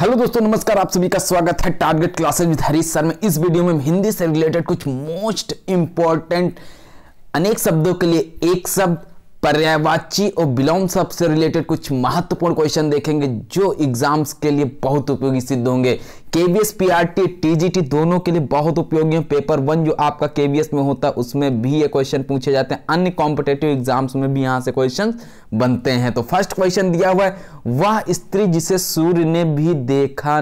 hello दोस्तों नमस्कार आप सभी का स्वागत है target classes with Harish sir में इस वीडियो में हिंदी से रिलेटेड कुछ मोस्ट इंपॉर्टेंट अनेक शब्दों के लिए एक शब्द पर्यायवाची और विलोम शब्द से रिलेटेड कुछ महत्वपूर्ण क्वेश्चन देखेंगे जो एग्जाम्स के लिए बहुत उपयोगी सिद्ध होंगे केवीएस पीआरटी टीजीटी दोनों के लिए बहुत उपयोगी है पेपर वन जो आपका केवीएस में होता है उसमें भी ये क्वेश्चन पूछे जाते हैं अन्य कॉम्पिटेटिव एग्जाम्स में भी यहाँ से क्वेश्चन बनते हैं तो फर्स्ट क्वेश्चन दिया हुआ है वह स्त्री जिसे सूर्य ने भी देखा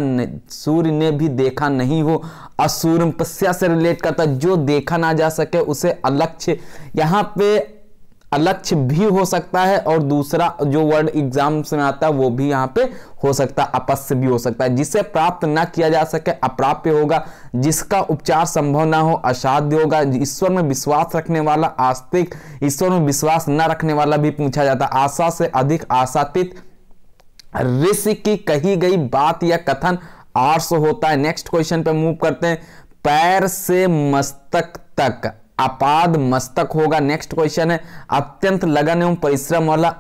सूर्य ने भी देखा नहीं हो असूर्य से रिलेट करता जो देखा ना जा सके उसे अलक्ष्य यहाँ पे अलक्ष्य भी हो सकता है और दूसरा जो वर्ड एग्जाम में आता है वो भी यहाँ पे हो सकता है अपस्य भी हो सकता है जिसे प्राप्त न किया जा सके अप्राप्य होगा जिसका उपचार संभव ना हो असाध्य होगा ईश्वर में विश्वास रखने वाला आस्तिक ईश्वर में विश्वास न रखने वाला भी पूछा जाता आशा से अधिक आशातीत ऋषि की कही गई बात या कथन आर्स होता है नेक्स्ट क्वेश्चन पे मूव करते हैं पैर से मस्तक तक अपाद मस्तक होगा नेक्स्ट क्वेश्चन है अत्यंत लगन एवं परिश्रम वाला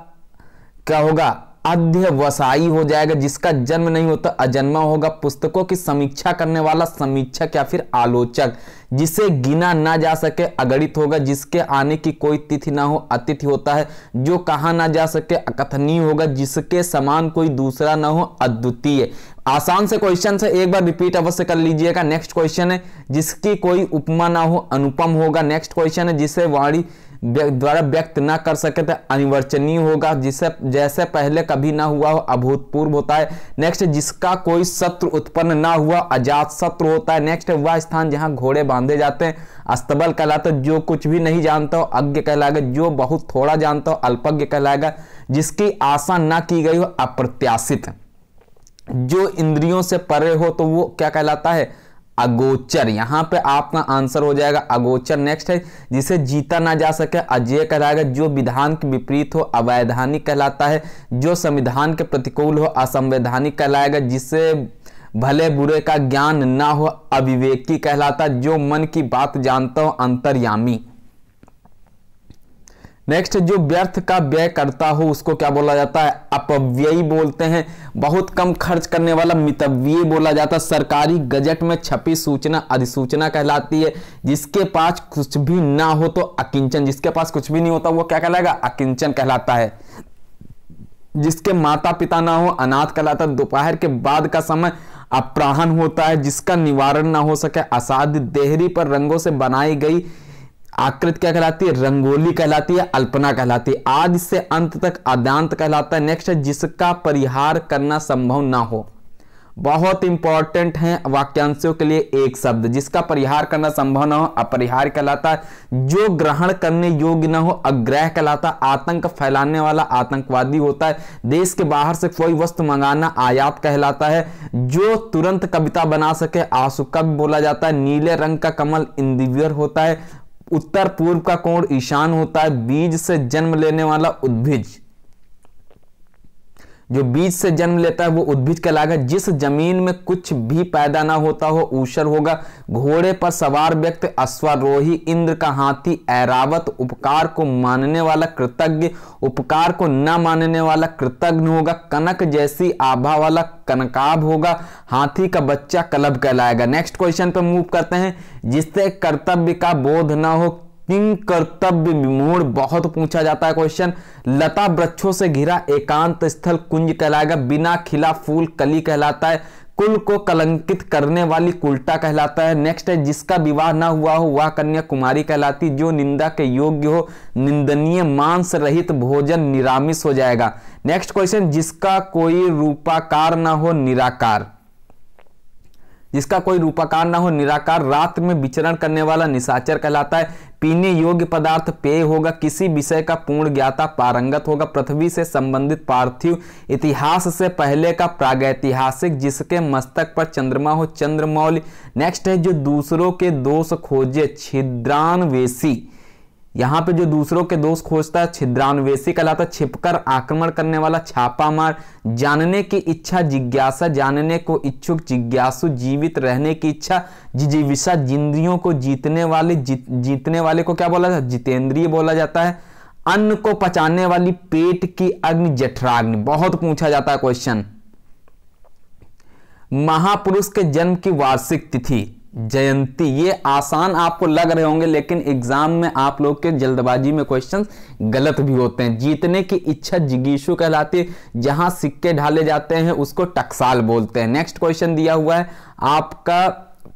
क्या होगा अध्यवसायी हो जाएगा जिसका जन्म नहीं होता अजन्मा होगा पुस्तकों की समीक्षा करने वाला समीक्षक या फिर आलोचक जिसे गिना ना जा सके अगणित होगा जिसके आने की कोई तिथि ना हो अतिथि होता है जो कहा ना जा सके अकथनीय होगा जिसके समान कोई दूसरा ना हो अद्वितीय आसान से क्वेश्चन से एक बार रिपीट अवश्य कर लीजिएगा नेक्स्ट क्वेश्चन है जिसकी कोई उपमा ना हो अनुपम होगा नेक्स्ट क्वेश्चन है जिसे वाणी द्वारा व्यक्त ना कर सके तो अनिवर्चनीय होगा जिसे जैसे पहले कभी ना हुआ हो अभूतपूर्व होता है नेक्स्ट जिसका कोई शत्रु उत्पन्न ना हुआ अजात शत्रु होता है नेक्स्ट वह स्थान जहाँ घोड़े बांधे जाते हैं अस्तबल कहलाता जो कुछ भी नहीं जानता हो अज्ञ कहलाएगा जो बहुत थोड़ा जानता हो अल्पज्ञ कहलाएगा जिसकी आशा ना की गई हो अप्रत्याशित जो इंद्रियों से परे हो तो वो क्या कहलाता है अगोचर यहाँ पे आपका आंसर हो जाएगा अगोचर नेक्स्ट है जिसे जीता ना जा सके अजय कहलाएगा जो विधान के विपरीत हो अवैधानिक कहलाता है जो संविधान के प्रतिकूल हो असंवैधानिक कहलाएगा जिसे भले बुरे का ज्ञान ना हो अविवेकी कहलाता जो मन की बात जानता हो अंतर्यामी नेक्स्ट जो व्यर्थ का व्यय करता हो उसको क्या बोला जाता है अपव्ययी बोलते हैं बहुत कम खर्च करने वाला मितव्ययी बोला जाता है सरकारी गजट में छपी सूचना अधिसूचना कहलाती है जिसके पास कुछ भी ना हो तो अकिंचन जिसके पास कुछ भी नहीं होता वो क्या कहलाएगा अकिंचन कहलाता है जिसके माता पिता ना हो अनाथ कहलाता दोपहर के बाद का समय अपराहन होता है जिसका निवारण ना हो सके असाध्य देहरी पर रंगों से बनाई गई आकृति क्या कहलाती है रंगोली कहलाती है अल्पना कहलाती है आदि से अंत तक आदांत कहलाता है नेक्स्ट है जिसका परिहार करना संभव ना हो बहुत इंपॉर्टेंट है वाक्यांशों के लिए एक शब्द जिसका परिहार करना संभव ना हो अपरिहार कहलाता जो ग्रहण करने योग्य ना हो अग्रह कहलाता आतंक फैलाने वाला आतंकवादी होता है देश के बाहर से कोई वस्तु मंगाना आयात कहलाता है जो तुरंत कविता बना सके आसुका भी बोला जाता है नीले रंग का कमल इंदिवियर होता है उत्तर पूर्व का कोण ईशान होता है बीज से जन्म लेने वाला उद्भिज जो बीज से जन्म लेता है वो उद्भिद कहलाएगा जिस जमीन में कुछ भी पैदा ना होता हो ऊषर होगा घोड़े पर सवार व्यक्ति अश्वरोही इंद्र का हाथी ऐरावत उपकार को मानने वाला कृतज्ञ उपकार को न मानने वाला कृतज्ञ होगा कनक जैसी आभा वाला कनकाब होगा हाथी का बच्चा कलब कहलाएगा नेक्स्ट क्वेश्चन पर मूव करते हैं जिससे कर्तव्य का बोध ना हो किंग कर्तव्य विमूढ़ बहुत पूछा जाता है क्वेश्चन लता वृक्षों से घिरा एकांत स्थल कुंज कहलाएगा बिना खिला फूल कली कहलाता है कुल को कलंकित करने वाली कुलटा कहलाता है नेक्स्ट है जिसका विवाह ना हुआ हो वह कन्या कुमारी कहलाती जो निंदा के योग्य हो निंदनीय मांस रहित भोजन निरामिष हो जाएगा नेक्स्ट क्वेश्चन जिसका कोई रूपाकार ना हो निराकार जिसका कोई रूपाकार ना हो निराकार रात में विचरण करने वाला निशाचर कहलाता है पीने योग्य पदार्थ पेय होगा किसी विषय का पूर्ण ज्ञाता पारंगत होगा पृथ्वी से संबंधित पार्थिव इतिहास से पहले का प्रागैतिहासिक जिसके मस्तक पर चंद्रमा हो चंद्रमौल नेक्स्ट है जो दूसरों के दोष खोजे छिद्रान्वेषी यहां पे जो दूसरों के दोष खोजता है छिद्रान्वेषी कहलाता छिपकर आक्रमण करने वाला छापा मार जानने की इच्छा जिज्ञासा जानने को इच्छुक जिज्ञासु जीवित रहने की इच्छा जिजीविषा जिंदगियों को जीतने वाले जी, जीतने वाले को क्या बोला जाता जितेंद्रिय बोला जाता है अन्न को पचाने वाली पेट की अग्नि जठराग्नि बहुत पूछा जाता है क्वेश्चन महापुरुष के जन्म की वार्षिक तिथि जयंती ये आसान आपको लग रहे होंगे लेकिन एग्जाम में आप लोग के जल्दबाजी में क्वेश्चन गलत भी होते हैं जीतने की इच्छा जिगीशु कहलाती है जहां सिक्के ढाले जाते हैं उसको टकसाल बोलते हैं नेक्स्ट क्वेश्चन दिया हुआ है आपका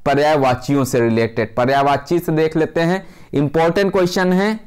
पर्यावाचियों से रिलेटेड पर्यावाची से देख लेते हैं इंपॉर्टेंट क्वेश्चन है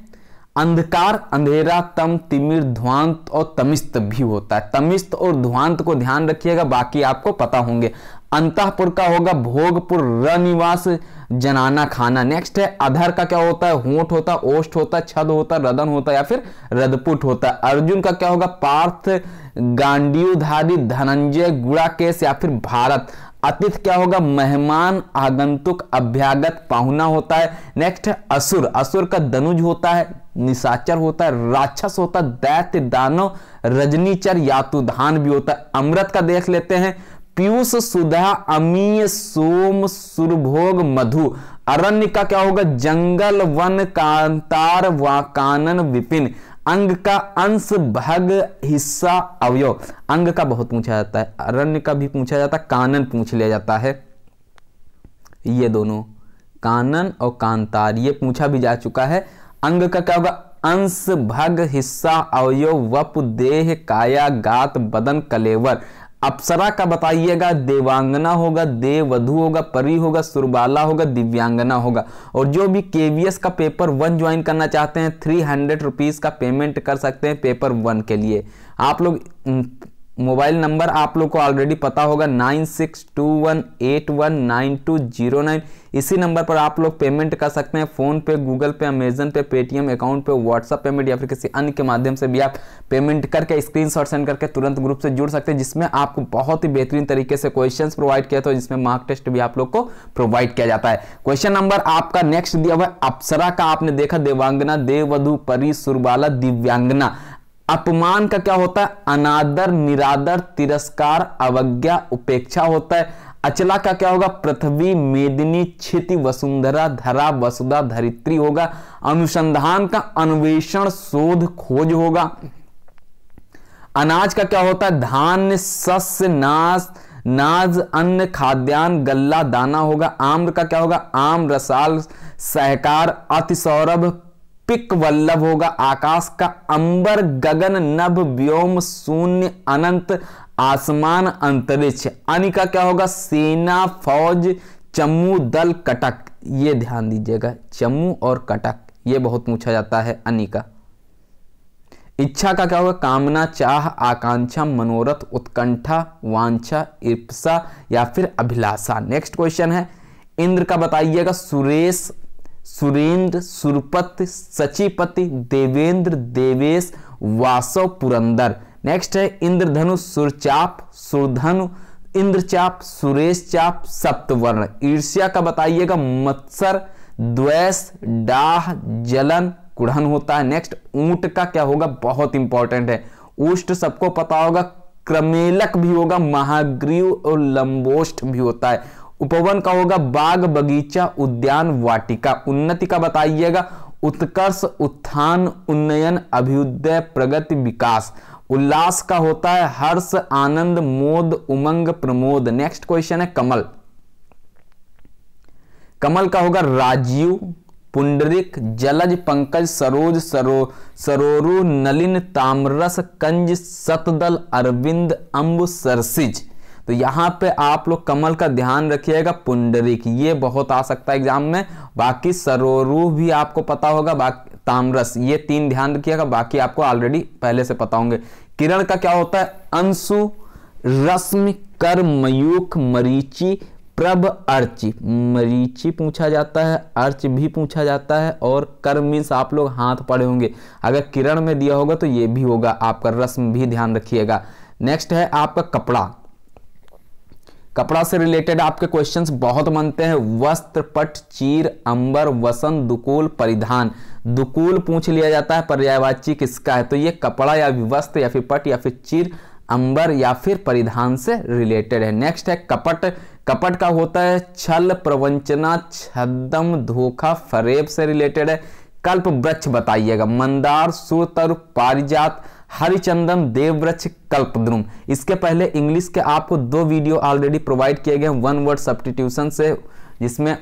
अंधकार अंधेरा तम तिमिर ध्वांत और तमिस्त भी होता है तमिस्त और ध्वांत को ध्यान रखिएगा बाकी आपको पता होंगे अंतपुर का होगा भोगपुर रनिवास जनाना खाना नेक्स्ट है अधर का क्या होता है होठ होता है ओष्ट होता है छद होता है रदन होता है या फिर रदपुट होता है अर्जुन का क्या होगा पार्थ गांडियुधारी धनंजय गुड़ाकेश या फिर भारत अतिथ क्या होगा मेहमान आगंतुक अभ्यागत पाहुना होता है नेक्स्ट असुर असुर का दनुज होता है निशाचर होता है राक्षस होता है दैत्य दानव रजनीचर यातुधान भी होता है अमृत का देख लेते हैं पीयूष सुधा अमीय सोम सुरभोग मधु अरण्य का क्या होगा जंगल वन कांतार व कानन विपिन अंग का अंश भाग हिस्सा अवयव अंग का बहुत पूछा जाता है अरण्य का भी पूछा जाता है कानन पूछ लिया जाता है ये दोनों कानन और कांतार ये पूछा भी जा चुका है अंग का क्या होगा अंश भाग हिस्सा अवयव वप देह काया गात बदन कलेवर अप्सरा का बताइएगा देवांगना होगा देववधु होगा परी होगा सुरबाला होगा दिव्यांगना होगा और जो भी केवीएस का पेपर वन ज्वाइन करना चाहते हैं थ्री हंड्रेड रुपीज़ का पेमेंट कर सकते हैं पेपर वन के लिए आप लोग मोबाइल नंबर आप लोग को ऑलरेडी पता होगा nine six two one eight one nine two zero nine इसी नंबर पर आप लोग पेमेंट कर सकते हैं फ़ोन पे Google Pay Amazon Pay Paytm account पे व्हाट्सअप पेमेंट या फिर किसी अन्य के माध्यम से भी आप पेमेंट करके स्क्रीन शॉट सेंड करके तुरंत ग्रुप से जुड़ सकते हैं जिसमें आपको बहुत ही बेहतरीन तरीके से क्वेश्चन प्रोवाइड किया था जिसमें मार्क टेस्ट भी आप लोग को प्रोवाइड किया जाता है क्वेश्चन नंबर आपका नेक्स्ट दिया हुआ अप्सरा का आपने देखा देवांगना देववधु परी सुरबाला दिव्यांगना अपमान का क्या होता है अनादर निरादर तिरस्कार अवज्ञा उपेक्षा होता है अचला का क्या होगा पृथ्वी मेदिनी क्षिति वसुंधरा धरा वसुधा धरित्री होगा अनुसंधान का अन्वेषण शोध खोज होगा अनाज का क्या होता है धान्य सस्य नाश नाज अन्न खाद्यान्न गल्ला दाना होगा आम्र का क्या होगा आम रसाल सहकार अति सौरभ पिक वल्लभ होगा आकाश का अंबर गगन नभ व्योम शून्य अनंत आसमान अंतरिक्ष अनि का क्या होगा सेना फौज चम्मू दल कटक ये ध्यान दीजिएगा चम्मू और कटक ये बहुत पूछा जाता है अनि का इच्छा का क्या होगा कामना चाह आकांक्षा मनोरथ उत्कंठा वांछा ईर्षा या फिर अभिलाषा नेक्स्ट क्वेश्चन है इंद्र का बताइएगा सुरेश सुरेंद्र सुरपत सचिपति देवेंद्र देवेश वासव पुरंदर नेक्स्ट है इंद्रधनु सुरचाप सुरधनु इंद्रचाप सुरेश चाप सप्तवर्ण ईर्ष्या का बताइएगा मत्सर द्वैस डाह जलन कुढ़न होता है नेक्स्ट ऊंट का क्या होगा बहुत इंपॉर्टेंट है उष्ट सबको पता होगा क्रमेलक भी होगा महाग्रीव और लंबोष्ट भी होता है उपवन का होगा बाग बगीचा उद्यान वाटिका उन्नति का बताइएगा उत्कर्ष उत्थान उन्नयन अभ्युदय प्रगति विकास उल्लास का होता है हर्ष आनंद मोद उमंग प्रमोद नेक्स्ट क्वेश्चन है कमल कमल का होगा राजीव पुंडरिक जलज पंकज सरोज सरो सरोरु नलिन तामरस कंज सतदल अरविंद अंब सरसिज तो यहाँ पे आप लोग कमल का ध्यान रखिएगा पुंडरिक ये बहुत आ सकता है एग्जाम में बाकी सरोरू भी आपको पता होगा बाकी तामरस ये तीन ध्यान रखिएगा बाकी आपको ऑलरेडी पहले से पता होंगे किरण का क्या होता है अंशु रश्मि कर मयूख मरीची प्रभ अर्च मरीची पूछा जाता है अर्च भी पूछा जाता है और कर मीन्स आप लोग हाथ पड़े होंगे अगर किरण में दिया होगा तो ये भी होगा आपका रस्म भी ध्यान रखिएगा नेक्स्ट है आपका कपड़ा कपड़ा से रिलेटेड आपके क्वेश्चंस बहुत बनते हैं वस्त्र पट चीर अंबर वसन दुकूल परिधान दुकूल पूछ लिया जाता है पर्यायवाची किसका है तो ये कपड़ा या वस्त्र या फिर पट या फिर चीर अंबर या फिर परिधान से रिलेटेड है नेक्स्ट है कपट कपट का होता है छल प्रवंचना छदम धोखा फरेब से रिलेटेड है कल्प वृक्ष बताइएगा मंदार सुरतर पारिजात हरिचंदन देववृक्ष कल्पद्रुम इसके पहले इंग्लिश के आपको दो वीडियो ऑलरेडी प्रोवाइड किए गए वन वर्ड सब्टीट्यूशन से जिसमें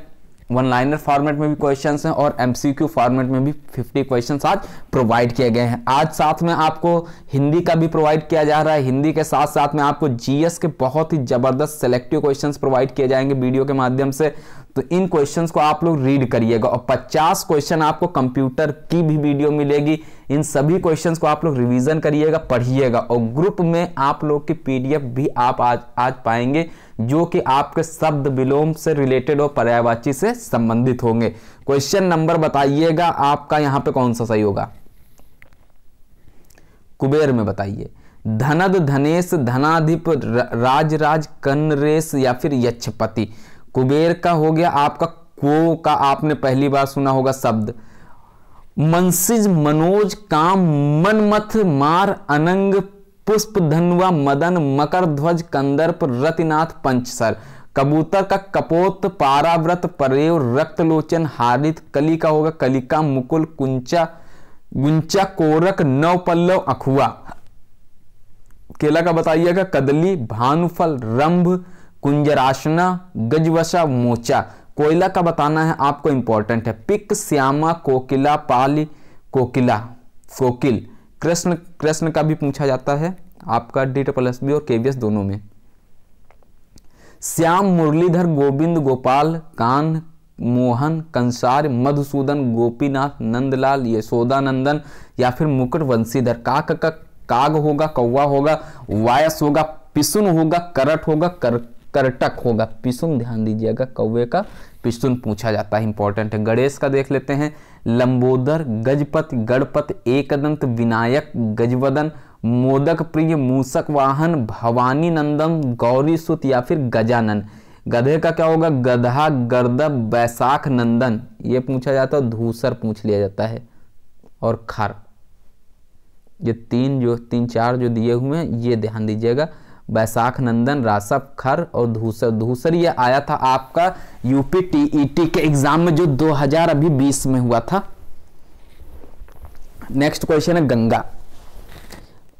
वन लाइनर फॉर्मेट में भी क्वेश्चन हैं और एमसीक्यू फॉर्मेट में भी 50 क्वेश्चन आज प्रोवाइड किए गए हैं आज साथ में आपको हिंदी का भी प्रोवाइड किया जा रहा है हिंदी के साथ साथ में आपको जीएस के बहुत ही जबरदस्त सेलेक्टिव क्वेश्चन प्रोवाइड किए जाएंगे वीडियो के माध्यम से तो इन क्वेश्चंस को आप लोग रीड करिएगा और 50 क्वेश्चन आपको कंप्यूटर की भी वीडियो मिलेगी इन सभी क्वेश्चंस को आप लोग रिवीजन करिएगा पढ़िएगा और ग्रुप में आप लोग की पीडीएफ भी आप आज आज पाएंगे जो कि आपके शब्द विलोम से रिलेटेड और पर्यायवाची से संबंधित होंगे क्वेश्चन नंबर बताइएगा आपका यहां पे कौन सा सही होगा कुबेर में बताइए धनद धनेश धनाधिप राज राज कनरेश या फिर यक्षपति कुबेर का हो गया आपका को का आपने पहली बार सुना होगा शब्द मनसिज मनोज काम मनमथ मार अनंग पुष्प धनुआ मदन मकर ध्वज कंदर्प रतिनाथ पंचसर कबूतर का कपोत पाराव्रत परेव रक्तलोचन हारित कली का होगा कलिका मुकुल कुंचा गुंचा कोरक नव पल्लव अखुआ केला का बताइएगा कदली भानुफल रंभ कुंजराशना गजवशा मोचा कोयला का बताना है आपको इंपॉर्टेंट है पिक श्यामा कोकिला पाली कोकिला कोकिल कृष्ण कृष्ण का भी पूछा जाता है आपका डी टपल एस बी और के दोनों में श्याम मुरलीधर गोविंद गोपाल कान मोहन कंसार मधुसूदन गोपीनाथ नंदलाल यशोदानंदन या फिर मुकुट वंशीधर काक का काग होगा कौवा होगा वायस होगा पिसुन होगा करट होगा कर करटक होगा पिसुन ध्यान दीजिएगा कौवे का पिसुन पूछा जाता है इंपॉर्टेंट है गणेश का देख लेते हैं लंबोदर गजपत गणपत एकदंत विनायक गजवदन मोदक प्रिय मूसक वाहन भवानी नंदन गौरी सुत या फिर गजानन गधे का क्या होगा गधा गर्दब बैसाख नंदन ये पूछा जाता है धूसर पूछ लिया जाता है और खर ये तीन जो तीन चार जो दिए हुए हैं ये ध्यान दीजिएगा बैसाख नंदन रासप खर और धूसर धूसर ये आया था आपका यूपी टीईटी e के एग्जाम में जो 2020 अभी बीस में हुआ था नेक्स्ट क्वेश्चन है गंगा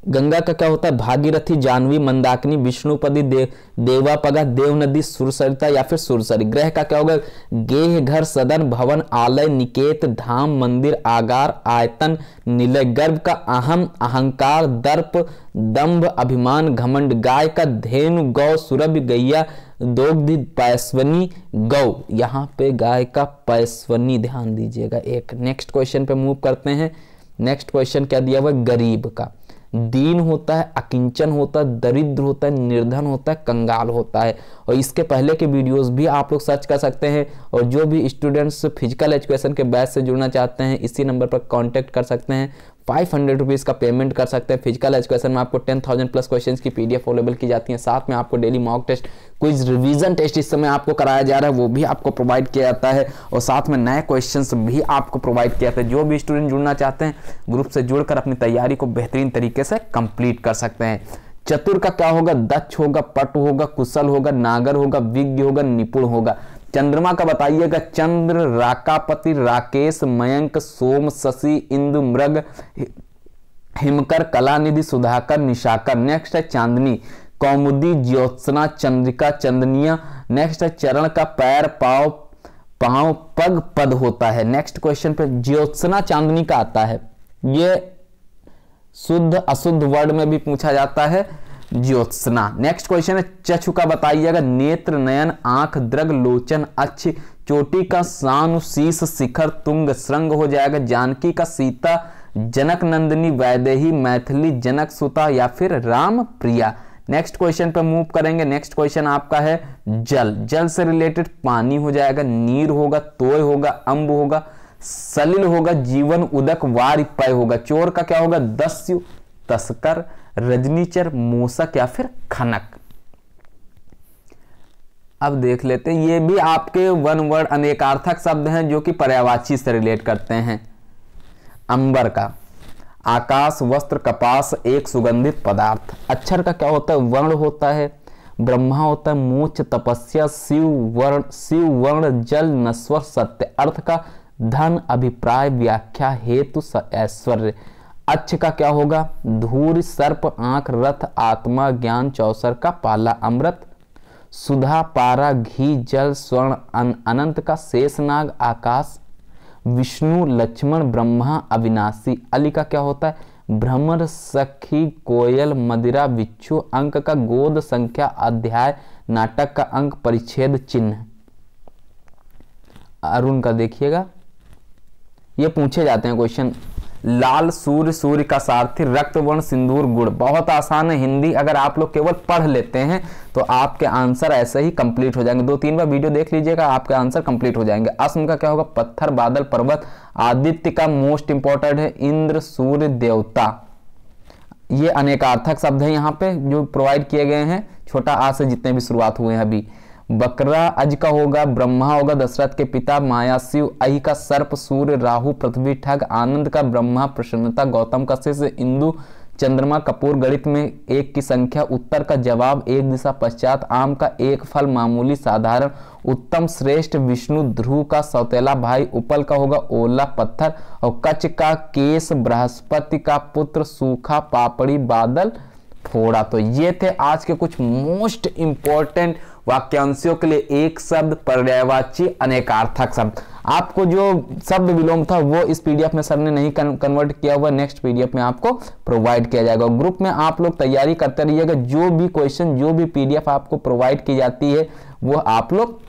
गंगा का क्या होता है भागीरथी जानवी मंदाकिनी विष्णुपदी देव देवापगा देव नदी सुरसरिता या फिर सुरसरी ग्रह का क्या होगा गेह घर सदन भवन आलय निकेत धाम मंदिर आगार आयतन निलय गर्भ का अहम अहंकार दर्प दंभ अभिमान घमंड गाय का धेनु गौ सुरभ गैया दोग्धि पैस्वनी गौ यहाँ पे गाय का पैस्वनी ध्यान दीजिएगा एक नेक्स्ट क्वेश्चन पे मूव करते हैं नेक्स्ट क्वेश्चन क्या दिया हुआ गरीब का दीन होता है अकिंचन होता है दरिद्र होता है निर्धन होता है कंगाल होता है और इसके पहले के वीडियोस भी आप लोग सर्च कर सकते हैं और जो भी स्टूडेंट्स फिजिकल एजुकेशन के बैच से जुड़ना चाहते हैं इसी नंबर पर कांटेक्ट कर सकते हैं फाइव हंड्रेड रुपीज़ का पेमेंट कर सकते हैं फिजिकल एजुकेशन में आपको टेन थाउजेंड प्लस क्वेश्चन की पीडीएफ अवेलेबल की जाती है साथ में आपको डेली मॉक टेस्ट कुछ रिवीजन टेस्ट इस समय आपको कराया जा रहा है वो भी आपको प्रोवाइड किया जाता है और साथ में नए क्वेश्चन भी आपको प्रोवाइड किया जाता है जो भी स्टूडेंट जुड़ना चाहते हैं ग्रुप से जुड़कर अपनी तैयारी को बेहतरीन तरीके से कंप्लीट कर सकते हैं चतुर का क्या होगा दक्ष होगा पट होगा कुशल होगा नागर होगा विज्ञ होगा निपुण होगा चंद्रमा का बताइएगा चंद्र राकापति राकेश मयंक सोम शशि इंदु मृग हिमकर कलानिधि सुधाकर निशाकर नेक्स्ट है चांदनी कौमुदी ज्योत्सना चंद्रिका चंदनिया नेक्स्ट है चरण का पैर पाव पांव पग पद होता है नेक्स्ट क्वेश्चन पे ज्योत्सना चांदनी का आता है ये शुद्ध अशुद्ध वर्ड में भी पूछा जाता है ज्योत्सना नेक्स्ट क्वेश्चन है चछु का बताइएगा नेत्र नयन आंख द्रग लोचन अच्छ चोटी का सानु शीश शिखर तुंग श्रृंग हो जाएगा जानकी का सीता जनक नंदिनी वैदेही मैथिली जनक सुता या फिर राम प्रिया नेक्स्ट क्वेश्चन पर मूव करेंगे नेक्स्ट क्वेश्चन आपका है जल जल से रिलेटेड पानी हो जाएगा नीर होगा तोय होगा अंब होगा सलिल होगा जीवन उदक वारिपय होगा चोर का क्या होगा दस्यु तस्कर रजनीचर मोसक या फिर खनक अब देख लेते हैं ये भी आपके वन वर्ड अनेकार्थक शब्द हैं जो कि पर्यावाची से रिलेट करते हैं अंबर का आकाश वस्त्र कपास एक सुगंधित पदार्थ अक्षर का क्या होता है वर्ण होता है ब्रह्मा होता है मोक्ष तपस्या शिव वर्ण शिव वर्ण जल नस्वर सत्य अर्थ का धन अभिप्राय व्याख्या हेतु ऐश्वर्य अक्ष का क्या होगा धूर सर्प आंख रथ आत्मा ज्ञान चौसर का पाला अमृत सुधा पारा घी जल स्वर्ण अन, अनंत का शेषनाग आकाश विष्णु लक्ष्मण ब्रह्मा अविनाशी अली का क्या होता है भ्रमर सखी कोयल मदिरा बिच्छू अंक का गोद संख्या अध्याय नाटक का अंक परिच्छेद चिन्ह अरुण का देखिएगा ये पूछे जाते हैं क्वेश्चन लाल सूर्य सूर्य का सारथी रक्त वर्ण सिंदूर गुड़ बहुत आसान है हिंदी अगर आप लोग केवल पढ़ लेते हैं तो आपके आंसर ऐसे ही कंप्लीट हो जाएंगे दो तीन बार वीडियो देख लीजिएगा आपके आंसर कंप्लीट हो जाएंगे असम का क्या होगा पत्थर बादल पर्वत आदित्य का मोस्ट इंपॉर्टेंट है इंद्र सूर्य देवता ये अनेकार्थक शब्द है यहाँ पे जो प्रोवाइड किए गए हैं छोटा आ से जितने भी शुरुआत हुए हैं अभी बकरा अज का होगा ब्रह्मा होगा दशरथ के पिता माया शिव अहि का सर्प सूर्य राहु पृथ्वी ठग आनंद का ब्रह्मा प्रसन्नता गौतम का शिष्य इंदु चंद्रमा कपूर गणित में एक की संख्या उत्तर का जवाब एक दिशा पश्चात आम का एक फल मामूली साधारण उत्तम श्रेष्ठ विष्णु ध्रुव का सौतेला भाई उपल का होगा ओला पत्थर और कच्छ का केस बृहस्पति का पुत्र सूखा पापड़ी बादल फोड़ा तो ये थे आज के कुछ मोस्ट इम्पोर्टेंट वाक्यांशों के लिए एक शब्द पर्यायवाची अनेकार्थक शब्द आपको जो शब्द विलोम था वो इस पीडीएफ में सर ने नहीं कन्वर्ट किया हुआ नेक्स्ट पीडीएफ में आपको प्रोवाइड किया जाएगा ग्रुप में आप लोग तैयारी करते रहिएगा जो भी क्वेश्चन जो भी पीडीएफ आपको प्रोवाइड की जाती है वो आप लोग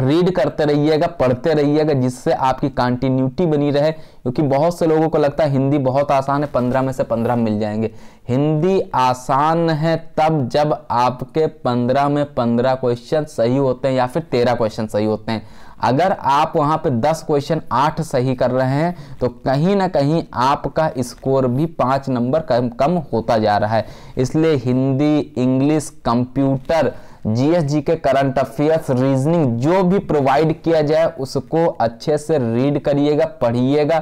रीड करते रहिएगा पढ़ते रहिएगा जिससे आपकी कंटिन्यूटी बनी रहे क्योंकि बहुत से लोगों को लगता है हिंदी बहुत आसान है पंद्रह में से पंद्रह मिल जाएंगे हिंदी आसान है तब जब आपके पंद्रह में पंद्रह क्वेश्चन सही होते हैं या फिर तेरह क्वेश्चन सही होते हैं अगर आप वहाँ पे दस क्वेश्चन आठ सही कर रहे हैं तो कहीं ना कहीं आपका स्कोर भी पाँच नंबर कम कम होता जा रहा है इसलिए हिंदी इंग्लिश कंप्यूटर जीएसजी के करंट अफेयर्स रीजनिंग जो भी प्रोवाइड किया जाए उसको अच्छे से रीड करिएगा पढ़िएगा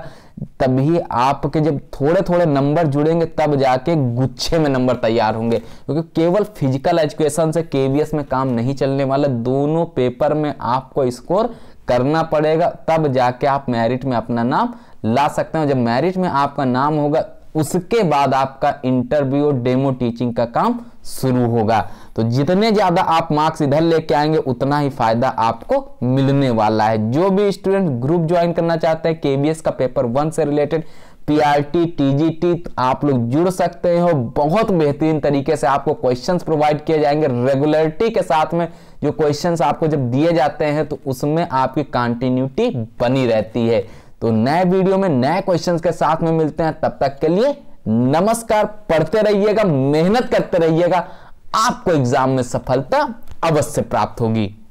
तभी आपके जब थोड़े थोड़े नंबर जुड़ेंगे तब जाके गुच्छे में नंबर तैयार होंगे क्योंकि केवल फिजिकल एजुकेशन से केवीएस में काम नहीं चलने वाला दोनों पेपर में आपको स्कोर करना पड़ेगा तब जाके आप मैरिट में अपना नाम ला सकते हो जब मैरिट में आपका नाम होगा उसके बाद आपका इंटरव्यू डेमो टीचिंग का काम शुरू होगा तो जितने ज़्यादा आप मार्क्स इधर लेके आएंगे उतना ही फायदा आपको मिलने वाला है जो भी स्टूडेंट ग्रुप ज्वाइन करना चाहते हैं केबीएस का पेपर वन से रिलेटेड पीआरटी टीजीटी तो आप लोग जुड़ सकते हो बहुत बेहतरीन तरीके से आपको क्वेश्चंस प्रोवाइड किए जाएंगे रेगुलरिटी के साथ में जो क्वेश्चंस आपको जब दिए जाते हैं तो उसमें आपकी कंटिन्यूटी बनी रहती है तो नए वीडियो में नए क्वेश्चंस के साथ में मिलते हैं तब तक के लिए नमस्कार पढ़ते रहिएगा मेहनत करते रहिएगा आपको एग्जाम में सफलता अवश्य प्राप्त होगी